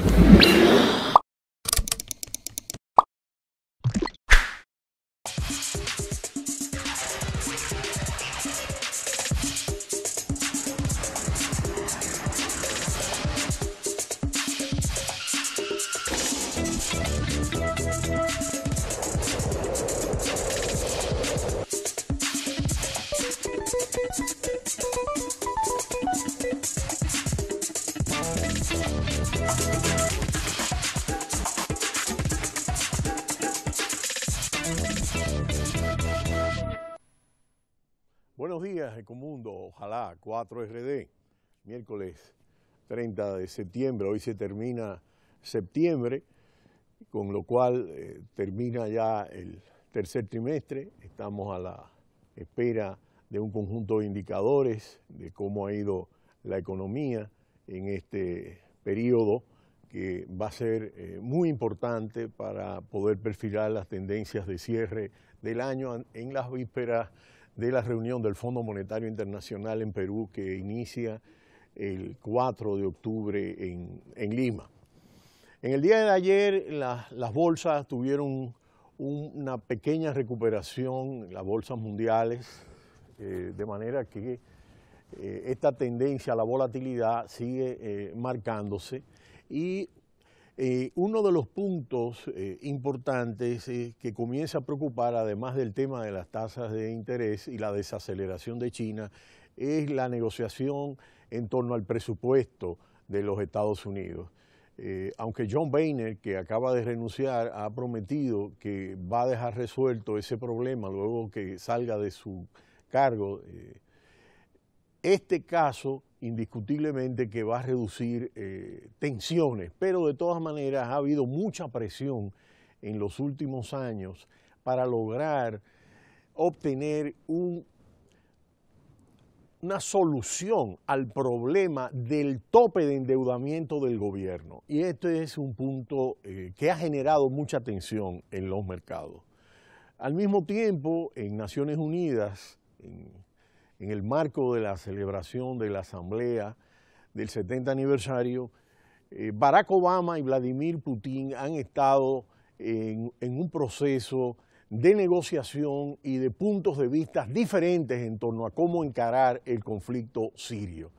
Thank you. ojalá, 4RD, miércoles 30 de septiembre, hoy se termina septiembre, con lo cual eh, termina ya el tercer trimestre, estamos a la espera de un conjunto de indicadores de cómo ha ido la economía en este periodo que va a ser eh, muy importante para poder perfilar las tendencias de cierre del año en las vísperas de la reunión del Fondo Monetario Internacional en Perú que inicia el 4 de octubre en, Lima. En el día de ayer las bolsas tuvieron una pequeña recuperación, las bolsas mundiales, eh, de manera que eh, esta tendencia a la volatilidad sigue eh, marcándose y eh, uno de los puntos eh, importantes eh, que comienza a preocupar, además del tema de las tasas de interés y la desaceleración de China, es la negociación en torno al presupuesto de los Estados Unidos. aunque John Boehner, que acaba de renunciar, ha prometido que va a dejar resuelto ese problema luego que salga de su cargo este caso indiscutiblemente que va a reducir eh, tensiones, pero de todas maneras ha habido mucha presión en los últimos años para lograr obtener una solución al problema del tope de endeudamiento del gobierno. Y este es un punto eh, que ha generado mucha tensión en los mercados. Al mismo tiempo, en Naciones Unidas, en en el marco de la celebración de la Asamblea del 70 aniversario, eh, Barack Obama y Vladimir Putin han estado en, un proceso de negociación y de puntos de vista diferentes en torno a cómo encarar el conflicto sirio.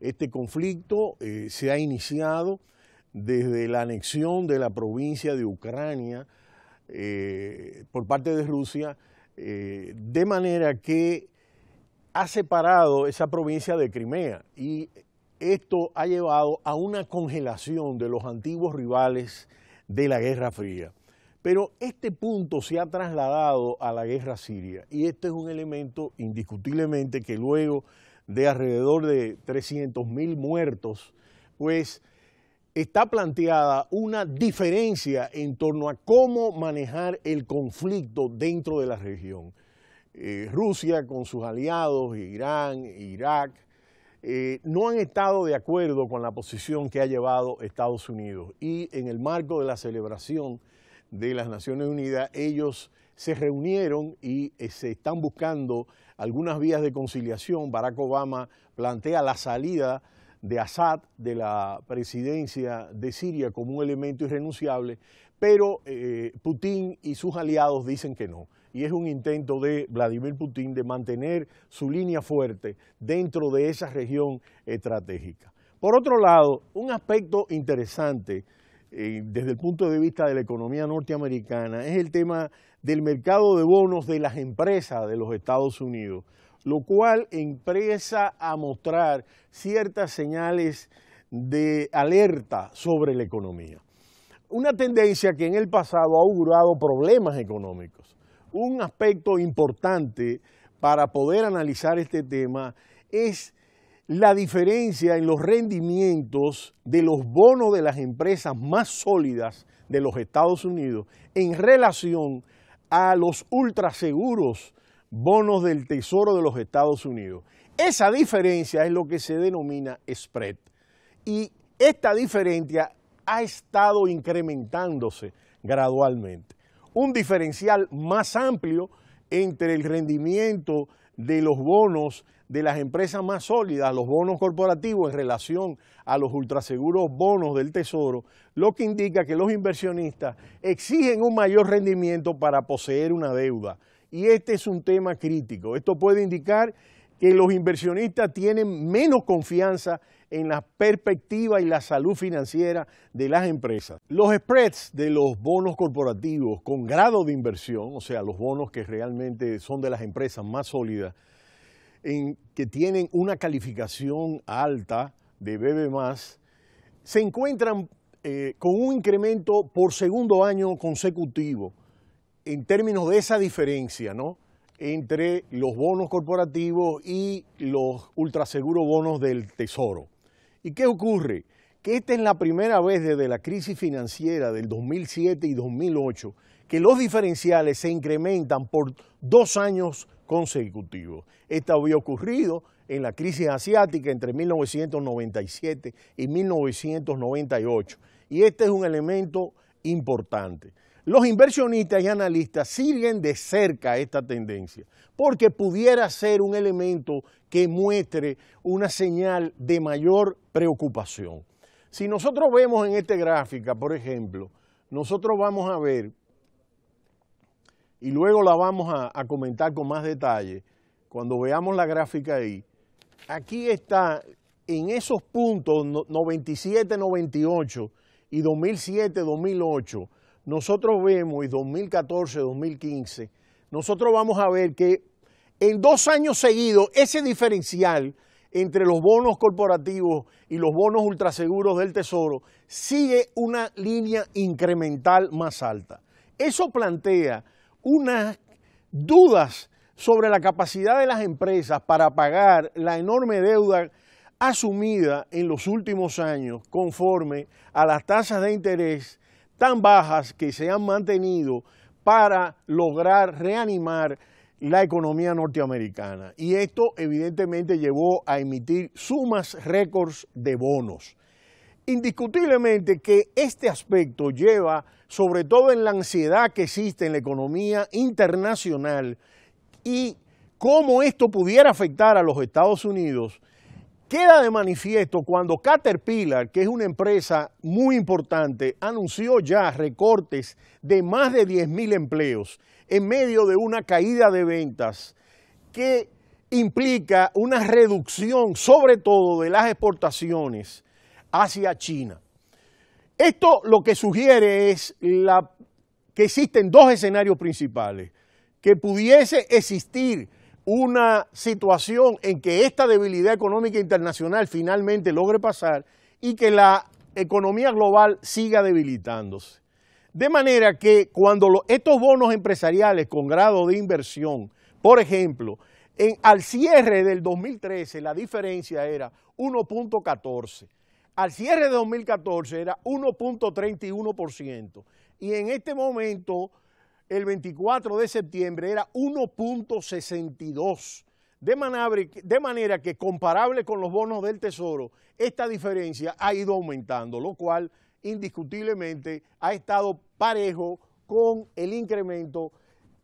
Este conflicto eh, se ha iniciado desde la anexión de la provincia de Ucrania eh, por parte de Rusia, de manera que ha separado esa provincia de Crimea y esto ha llevado a una congelación de los antiguos rivales de la Guerra Fría. Pero este punto se ha trasladado a la guerra siria y este es un elemento indiscutiblemente que luego de alrededor de 300.000 muertos, pues está planteada una diferencia en torno a cómo manejar el conflicto dentro de la región. Eh, Rusia con sus aliados, Irán, Irak, eh, no han estado de acuerdo con la posición que ha llevado Estados Unidos. Y en el marco de la celebración de las Naciones Unidas, ellos se reunieron y eh, se están buscando algunas vías de conciliación. Barack Obama plantea la salida de Assad de la presidencia de Siria como un elemento irrenunciable, pero Putin y sus aliados dicen que no y es un intento de Vladimir Putin de mantener su línea fuerte dentro de esa región estratégica. Por otro lado, un aspecto interesante eh, desde el punto de vista de la economía norteamericana es el tema del mercado de bonos de las empresas de los Estados Unidos, lo cual empieza a mostrar ciertas señales de alerta sobre la economía. Una tendencia que en el pasado ha augurado problemas económicos un aspecto importante para poder analizar este tema es la diferencia en los rendimientos de los bonos de las empresas más sólidas de los Estados Unidos en relación a los ultraseguros bonos del Tesoro de los Estados Unidos. Esa diferencia es lo que se denomina spread. Y esta diferencia ha estado incrementándose gradualmente un diferencial más amplio entre el rendimiento de los bonos de las empresas más sólidas, los bonos corporativos en relación a los ultraseguros bonos del Tesoro, lo que indica que los inversionistas exigen un mayor rendimiento para poseer una deuda. Y este es un tema crítico. Esto puede indicar que los inversionistas tienen menos confianza en la perspectiva y la salud financiera de las empresas. Los spreads de los bonos corporativos con grado de inversión, o sea, los bonos que realmente son de las empresas más sólidas, que tienen una calificación alta de BB se encuentran eh, con un incremento por segundo año consecutivo en términos de esa diferencia, ¿no? entre los bonos corporativos y los ultraseguros bonos del tesoro. ¿Y qué ocurre? Que esta es la primera vez desde la crisis financiera del 2007 y 2008 que los diferenciales se incrementan por dos años consecutivos. Esto había ocurrido en la crisis asiática entre 1997 y 1998. Y este es un elemento importante los inversionistas y analistas siguen de cerca esta tendencia, porque pudiera ser un elemento que muestre una señal de mayor preocupación. Si nosotros vemos en esta gráfica, por ejemplo, nosotros vamos a ver, y luego la vamos a, comentar con más detalle, cuando veamos la gráfica ahí, aquí está en esos puntos 97, 98 y 2007, 2008, nosotros vemos, y 2014, 2015, nosotros vamos a ver que en dos años seguidos ese diferencial entre los bonos corporativos y los bonos ultraseguros del Tesoro sigue una línea incremental más alta. Eso plantea unas dudas sobre la capacidad de las empresas para pagar la enorme deuda asumida en los últimos años conforme a las tasas de interés tan bajas que se han mantenido para lograr reanimar la economía norteamericana. Y esto evidentemente llevó a emitir sumas récords de bonos. Indiscutiblemente que este aspecto lleva, sobre todo en la ansiedad que existe en la economía internacional y cómo esto pudiera afectar a los Estados Unidos, Queda de manifiesto cuando Caterpillar, que es una empresa muy importante, anunció ya recortes de más de 10.000 empleos en medio de una caída de ventas que implica una reducción sobre todo de las exportaciones hacia China. Esto lo que sugiere es que existen dos escenarios principales, que pudiese existir una situación en que esta debilidad económica internacional finalmente logre pasar y que la economía global siga debilitándose. De manera que cuando estos bonos empresariales con grado de inversión, por ejemplo, al cierre del 2013 la diferencia era 1.14, al cierre de 2014 era 1.31% y en este momento el 24 de septiembre era 1.62. De, manera que comparable con los bonos del Tesoro, esta diferencia ha ido aumentando, lo cual indiscutiblemente ha estado parejo con el incremento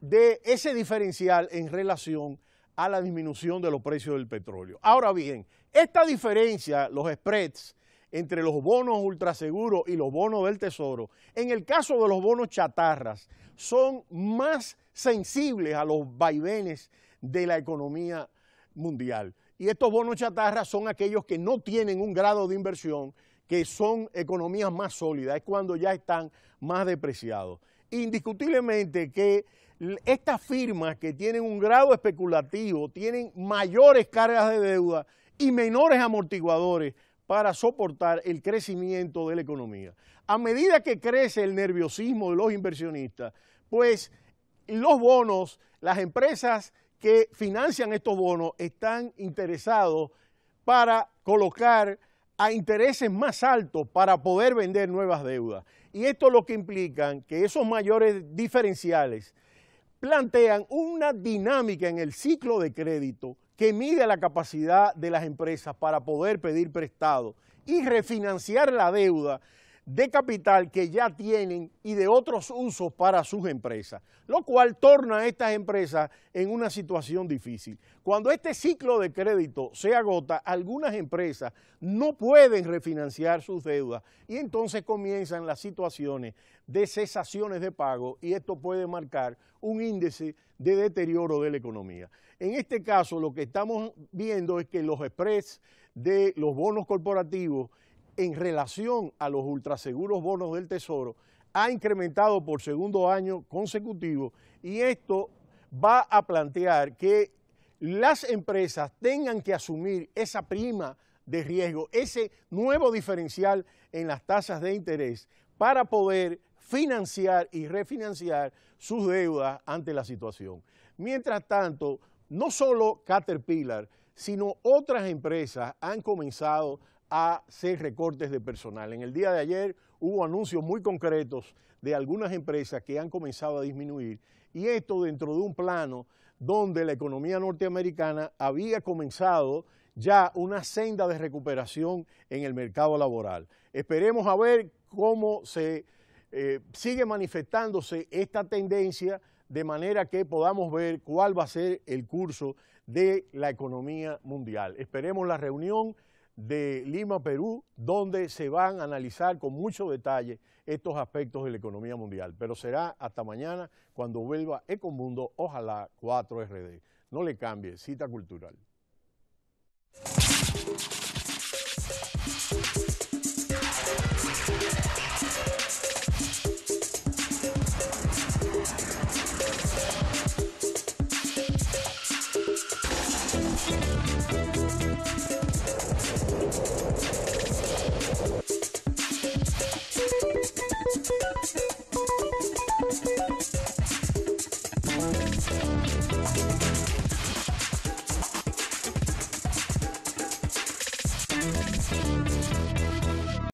de ese diferencial en relación a la disminución de los precios del petróleo. Ahora bien, esta diferencia, los spreads, entre los bonos ultraseguros y los bonos del tesoro, en el caso de los bonos chatarras, son más sensibles a los vaivenes de la economía mundial. Y estos bonos chatarras son aquellos que no tienen un grado de inversión, que son economías más sólidas, es cuando ya están más depreciados. Indiscutiblemente que estas firmas que tienen un grado especulativo tienen mayores cargas de deuda y menores amortiguadores para soportar el crecimiento de la economía. A medida que crece el nerviosismo de los inversionistas, pues los bonos, las empresas que financian estos bonos están interesados para colocar a intereses más altos para poder vender nuevas deudas. Y esto es lo que implica que esos mayores diferenciales plantean una dinámica en el ciclo de crédito que mide la capacidad de las empresas para poder pedir prestado y refinanciar la deuda de capital que ya tienen y de otros usos para sus empresas, lo cual torna a estas empresas en una situación difícil. Cuando este ciclo de crédito se agota, algunas empresas no pueden refinanciar sus deudas y entonces comienzan las situaciones de cesaciones de pago y esto puede marcar un índice de deterioro de la economía. En este caso lo que estamos viendo es que los express de los bonos corporativos en relación a los ultraseguros bonos del Tesoro ha incrementado por segundo año consecutivo y esto va a plantear que las empresas tengan que asumir esa prima de riesgo, ese nuevo diferencial en las tasas de interés para poder financiar y refinanciar sus deudas ante la situación. Mientras tanto, no solo Caterpillar, sino otras empresas han comenzado a hacer recortes de personal. En el día de ayer hubo anuncios muy concretos de algunas empresas que han comenzado a disminuir y esto dentro de un plano donde la economía norteamericana había comenzado ya una senda de recuperación en el mercado laboral. Esperemos a ver cómo se eh, sigue manifestándose esta tendencia de manera que podamos ver cuál va a ser el curso de la economía mundial. Esperemos la reunión de Lima, Perú, donde se van a analizar con mucho detalle estos aspectos de la economía mundial. Pero será hasta mañana cuando vuelva Ecomundo, ojalá 4RD. No le cambie, cita cultural.